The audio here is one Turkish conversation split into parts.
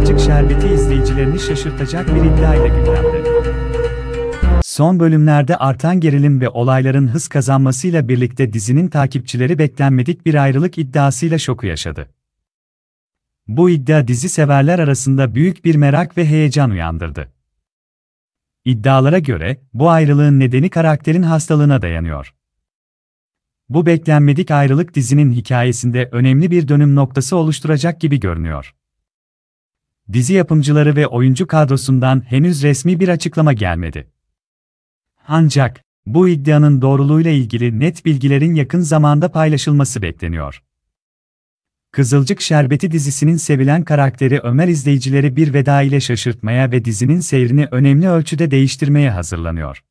Bademcik Şerbeti izleyicilerini şaşırtacak bir iddiayla gündemde. Son bölümlerde artan gerilim ve olayların hız kazanmasıyla birlikte dizinin takipçileri beklenmedik bir ayrılık iddiasıyla şoku yaşadı. Bu iddia dizi severler arasında büyük bir merak ve heyecan uyandırdı. İddialara göre bu ayrılığın nedeni karakterin hastalığına dayanıyor. Bu beklenmedik ayrılık dizinin hikayesinde önemli bir dönüm noktası oluşturacak gibi görünüyor dizi yapımcıları ve oyuncu kadrosundan henüz resmi bir açıklama gelmedi. Ancak, bu iddianın doğruluğuyla ilgili net bilgilerin yakın zamanda paylaşılması bekleniyor. Kızılcık Şerbeti dizisinin sevilen karakteri Ömer izleyicileri bir veda ile şaşırtmaya ve dizinin seyrini önemli ölçüde değiştirmeye hazırlanıyor.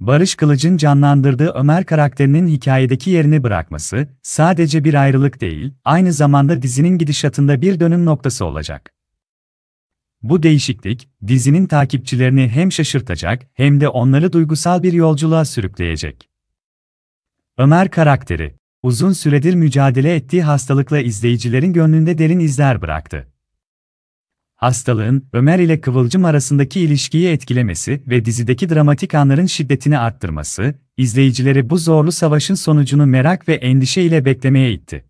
Barış Kılıç'ın canlandırdığı Ömer karakterinin hikayedeki yerini bırakması, sadece bir ayrılık değil, aynı zamanda dizinin gidişatında bir dönüm noktası olacak. Bu değişiklik, dizinin takipçilerini hem şaşırtacak hem de onları duygusal bir yolculuğa sürükleyecek. Ömer karakteri, uzun süredir mücadele ettiği hastalıkla izleyicilerin gönlünde derin izler bıraktı hastalığın Ömer ile Kıvılcım arasındaki ilişkiyi etkilemesi ve dizideki dramatik anların şiddetini arttırması, izleyicileri bu zorlu savaşın sonucunu merak ve endişe ile beklemeye itti.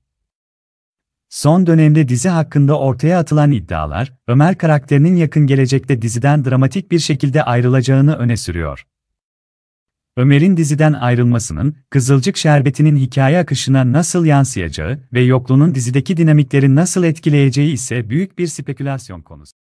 Son dönemde dizi hakkında ortaya atılan iddialar, Ömer karakterinin yakın gelecekte diziden dramatik bir şekilde ayrılacağını öne sürüyor. Ömer'in diziden ayrılmasının, Kızılcık Şerbeti'nin hikaye akışına nasıl yansıyacağı ve yokluğunun dizideki dinamikleri nasıl etkileyeceği ise büyük bir spekülasyon konusu.